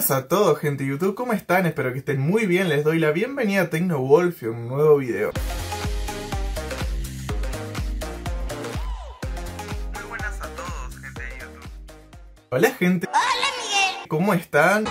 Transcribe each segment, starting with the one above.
Buenas a todos gente de YouTube, ¿cómo están? Espero que estén muy bien, les doy la bienvenida a TecnoWolf en un nuevo video. Muy buenas a todos gente de YouTube. Hola gente. Hola Miguel. ¿Cómo están?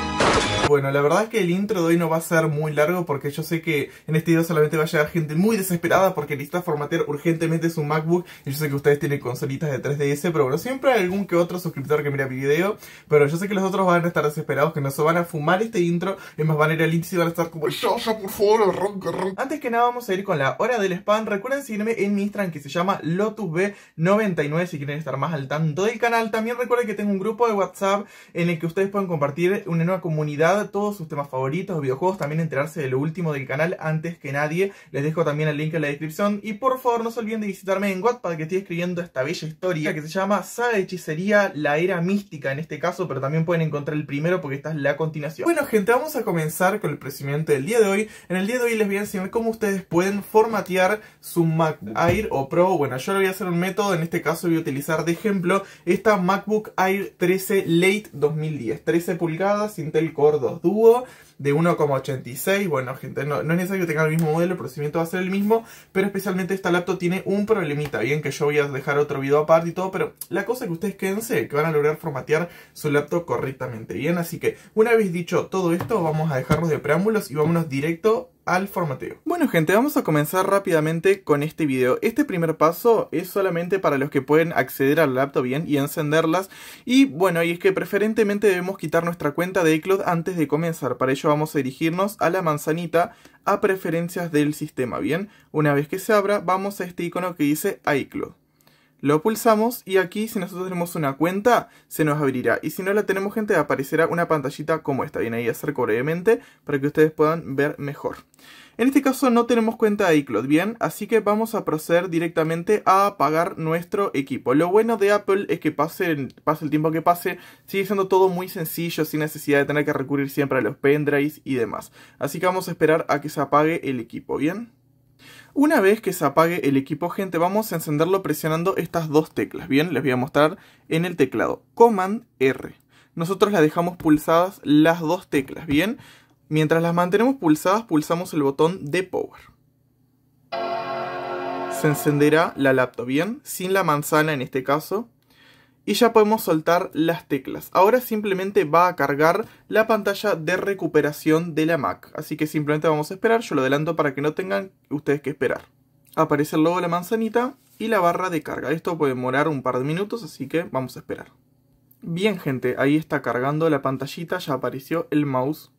bueno, la verdad es que el intro de hoy no va a ser muy largo porque yo sé que en este video solamente va a llegar gente muy desesperada porque necesita formatear urgentemente su MacBook y yo sé que ustedes tienen consolitas de 3DS, pero bueno, siempre hay algún que otro suscriptor que mira mi video, pero yo sé que los otros van a estar desesperados, que no se van a fumar este intro, y más van a ir al índice y van a estar como, ya, ya, por favor, ronca. Antes que nada vamos a ir con la hora del spam, recuerden seguirme en mi Instagram que se llama LotusB99 si quieren estar más al tanto del canal, también recuerden que tengo un grupo de WhatsApp en el que ustedes pueden compartir una nueva comunidad todos sus temas favoritos, videojuegos, también enterarse de lo último del canal antes que nadie. Les dejo también el link en la descripción y por favor no se olviden de visitarme en Wattpad que estoy escribiendo esta bella historia que se llama Saga Hechicería, la Era Mística en este caso, pero también pueden encontrar el primero porque esta es la continuación. Bueno gente, vamos a comenzar con el procedimiento del día de hoy. En el día de hoy les voy a enseñar cómo ustedes pueden formatear su Mac Air o Pro. Bueno, yo le voy a hacer un método, en este caso voy a utilizar de ejemplo esta MacBook Air 13 Late 2010, 13 pulgadas, Intel Core dúo de 1,86. Bueno, gente, no, no, es necesario que tengan el mismo modelo, el procedimiento va a ser el mismo, pero especialmente esta laptop tiene un problemita, bien que yo voy a dejar otro video aparte y todo, pero la cosa que ustedes quédense, que van a lograr formatear su laptop correctamente, bien, así que una vez dicho todo esto, vamos a dejarnos de preámbulos y vámonos directo al formateo. Bueno gente, vamos a comenzar rápidamente con este video. Este primer paso es solamente para los que pueden acceder al laptop bien y encenderlas. Y bueno, y es que preferentemente debemos quitar nuestra cuenta de iCloud antes de comenzar. Para ello vamos a dirigirnos a la manzanita a preferencias del sistema, ¿bien? Una vez que se abra, vamos a este icono que dice iCloud. Lo pulsamos y aquí si nosotros tenemos una cuenta se nos abrirá y si no la tenemos gente aparecerá una pantallita como esta. Bien ahí acerco brevemente para que ustedes puedan ver mejor. En este caso no tenemos cuenta de iCloud, bien, así que vamos a proceder directamente a apagar nuestro equipo. Lo bueno de Apple es que pase, el tiempo que pase, sigue siendo todo muy sencillo, sin necesidad de tener que recurrir siempre a los pendrives y demás. Así que vamos a esperar a que se apague el equipo, bien. Una vez que se apague el equipo, gente, vamos a encenderlo presionando estas dos teclas, ¿bien? Les voy a mostrar en el teclado, Command R. Nosotros las dejamos pulsadas las dos teclas, ¿bien? Mientras las mantenemos pulsadas, pulsamos el botón de Power. Se encenderá la laptop, ¿bien? Sin la manzana en este caso, y ya podemos soltar las teclas. Ahora simplemente va a cargar la pantalla de recuperación de la Mac. Así que simplemente vamos a esperar, yo lo adelanto para que no tengan ustedes que esperar. Aparece luego la manzanita y la barra de carga. Esto puede demorar un par de minutos, así que vamos a esperar. Bien gente, ahí está cargando la pantallita, ya apareció el mouse.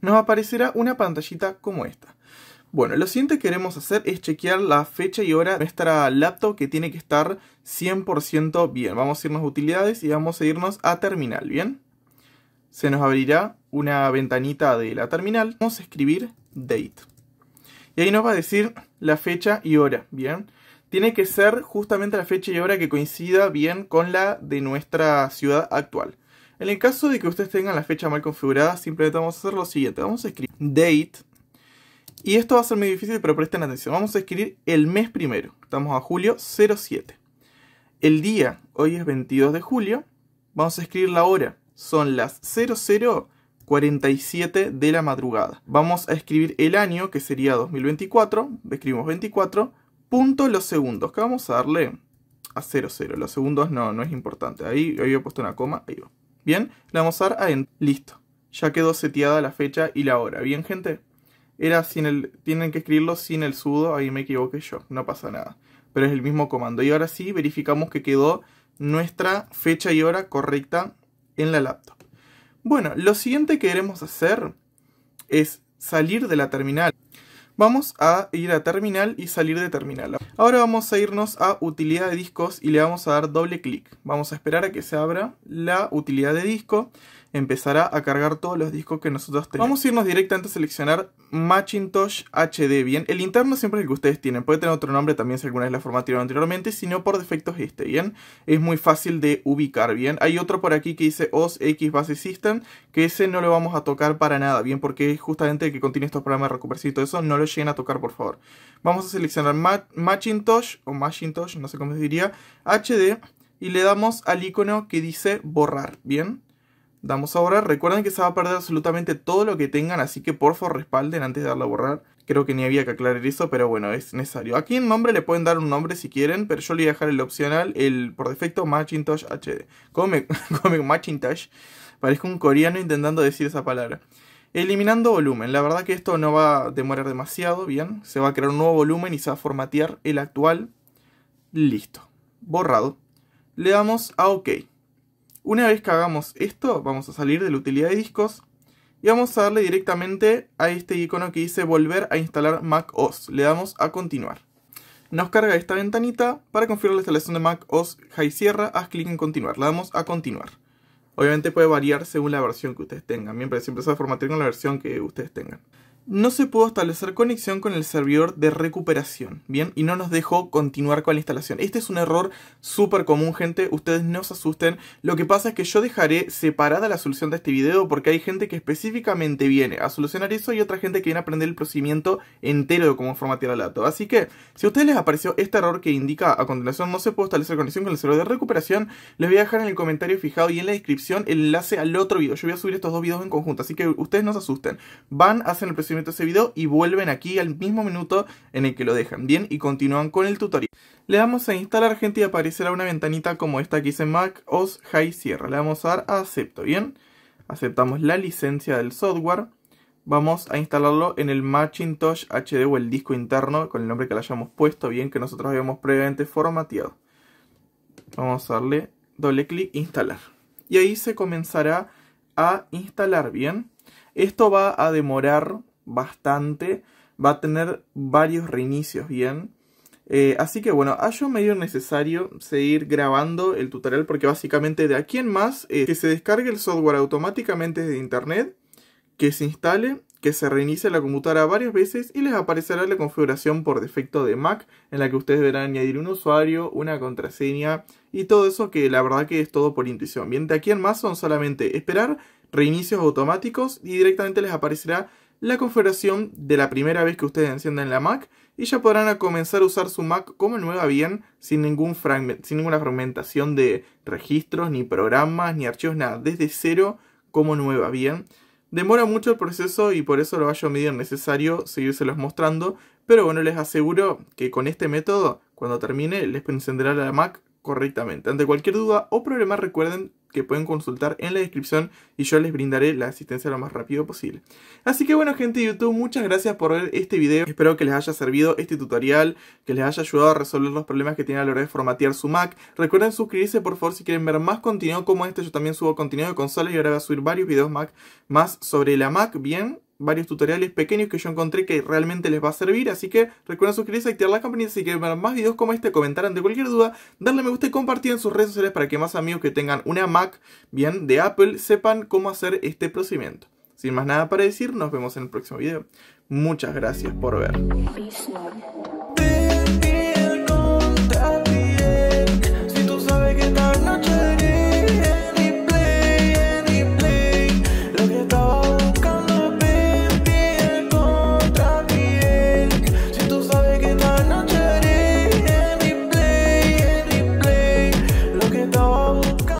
Nos aparecerá una pantallita como esta. Bueno, lo siguiente que queremos hacer es chequear la fecha y hora de nuestra laptop que tiene que estar 100% bien. Vamos a irnos a utilidades y vamos a irnos a terminal, ¿bien? Se nos abrirá una ventanita de la terminal. Vamos a escribir date. Y ahí nos va a decir la fecha y hora, ¿bien? Tiene que ser justamente la fecha y hora que coincida bien con la de nuestra ciudad actual. En el caso de que ustedes tengan la fecha mal configurada, simplemente vamos a hacer lo siguiente. Vamos a escribir date y esto va a ser muy difícil, pero presten atención. Vamos a escribir el mes primero. Estamos a julio 07. El día, hoy es 22 de julio. Vamos a escribir la hora. Son las 0047 de la madrugada. Vamos a escribir el año, que sería 2024. Escribimos 24. Punto los segundos. Que vamos a darle a 00. Los segundos no, no es importante. Ahí había puesto una coma. Ahí va. Bien, le vamos a dar a en. Listo. Ya quedó seteada la fecha y la hora. Bien, gente era sin el, tienen que escribirlo sin el sudo, ahí me equivoqué yo, no pasa nada. Pero es el mismo comando. Y ahora sí, verificamos que quedó nuestra fecha y hora correcta en la laptop. Bueno, lo siguiente que queremos hacer es salir de la terminal. Vamos a ir a terminal y salir de terminal. Ahora vamos a irnos a utilidad de discos y le vamos a dar doble clic. Vamos a esperar a que se abra la utilidad de disco empezará a cargar todos los discos que nosotros tenemos. Vamos a irnos directamente a seleccionar Machintosh HD. Bien, el interno siempre es el que ustedes tienen. Puede tener otro nombre también si alguna vez la formatearon anteriormente. Si no, por defecto es este. Bien, es muy fácil de ubicar. Bien, hay otro por aquí que dice OS X Base System. Que ese no lo vamos a tocar para nada. Bien, porque es justamente el que contiene estos programas de recuperación y todo eso. No lo lleguen a tocar, por favor. Vamos a seleccionar Machintosh o Macintosh, no sé cómo se diría, HD. Y le damos al icono que dice borrar. Bien Damos a borrar. recuerden que se va a perder absolutamente todo lo que tengan, así que por favor respalden antes de darle a borrar. Creo que ni había que aclarar eso, pero bueno, es necesario. Aquí en nombre le pueden dar un nombre si quieren, pero yo le voy a dejar el opcional, el por defecto touch HD. Come, come touch Parezco un coreano intentando decir esa palabra. Eliminando volumen, la verdad que esto no va a demorar demasiado, bien. Se va a crear un nuevo volumen y se va a formatear el actual. Listo. Borrado. Le damos a OK. Una vez que hagamos esto, vamos a salir de la utilidad de discos y vamos a darle directamente a este icono que dice volver a instalar Mac OS. Le damos a continuar. Nos carga esta ventanita. Para configurar la instalación de Mac OS High Sierra, haz clic en continuar. Le damos a continuar. Obviamente puede variar según la versión que ustedes tengan. siempre se va a formatear con la versión que ustedes tengan no se pudo establecer conexión con el servidor de recuperación, ¿bien? Y no nos dejó continuar con la instalación. Este es un error súper común, gente, ustedes no se asusten. Lo que pasa es que yo dejaré separada la solución de este video porque hay gente que específicamente viene a solucionar eso y otra gente que viene a aprender el procedimiento entero de cómo formatear el dato. Así que, si a ustedes les apareció este error que indica a continuación no se pudo establecer conexión con el servidor de recuperación, les voy a dejar en el comentario fijado y en la descripción el enlace al otro video. Yo voy a subir estos dos videos en conjunto, así que ustedes no se asusten. Van, hacen el procedimiento ese video y vuelven aquí al mismo minuto en el que lo dejan, ¿bien? Y continúan con el tutorial. Le damos a instalar gente y aparecerá una ventanita como esta que dice Mac OS High Sierra. Le vamos a dar a acepto, ¿bien? Aceptamos la licencia del software. Vamos a instalarlo en el Macintosh HD o el disco interno con el nombre que le hayamos puesto, bien, que nosotros habíamos previamente formateado. Vamos a darle doble clic, instalar. Y ahí se comenzará a instalar, bien. Esto va a demorar bastante. Va a tener varios reinicios, ¿bien? Eh, así que bueno, hallo medio necesario seguir grabando el tutorial porque básicamente de aquí en más es eh, que se descargue el software automáticamente desde internet, que se instale, que se reinicie la computadora varias veces y les aparecerá la configuración por defecto de Mac en la que ustedes Verán añadir un usuario, una contraseña y todo eso que la verdad que es todo por intuición. Bien, de aquí en más son solamente esperar reinicios automáticos y directamente les aparecerá la configuración de la primera vez que ustedes encienden la Mac y ya podrán comenzar a usar su Mac como nueva bien sin, ningún sin ninguna fragmentación de registros, ni programas, ni archivos, nada, desde cero como nueva bien. Demora mucho el proceso y por eso lo a medir necesario seguirselos mostrando, pero bueno, les aseguro que con este método, cuando termine, les encenderá la Mac correctamente. Ante cualquier duda o problema recuerden que pueden consultar en la descripción y yo les brindaré la asistencia lo más rápido posible. Así que bueno gente de YouTube, muchas gracias por ver este video. Espero que les haya servido este tutorial, que les haya ayudado a resolver los problemas que tienen a la hora de formatear su Mac. Recuerden suscribirse por favor si quieren ver más contenido como este. Yo también subo contenido de consolas y ahora voy a subir varios videos Mac más sobre la Mac. Bien, varios tutoriales pequeños que yo encontré que realmente les va a servir. Así que recuerden suscribirse, activar la campanita si quieren ver más videos como este, comentar de cualquier duda, darle me gusta y compartir en sus redes sociales para que más amigos que tengan una Mac bien de Apple sepan cómo hacer este procedimiento. Sin más nada para decir, nos vemos en el próximo video. Muchas gracias por ver.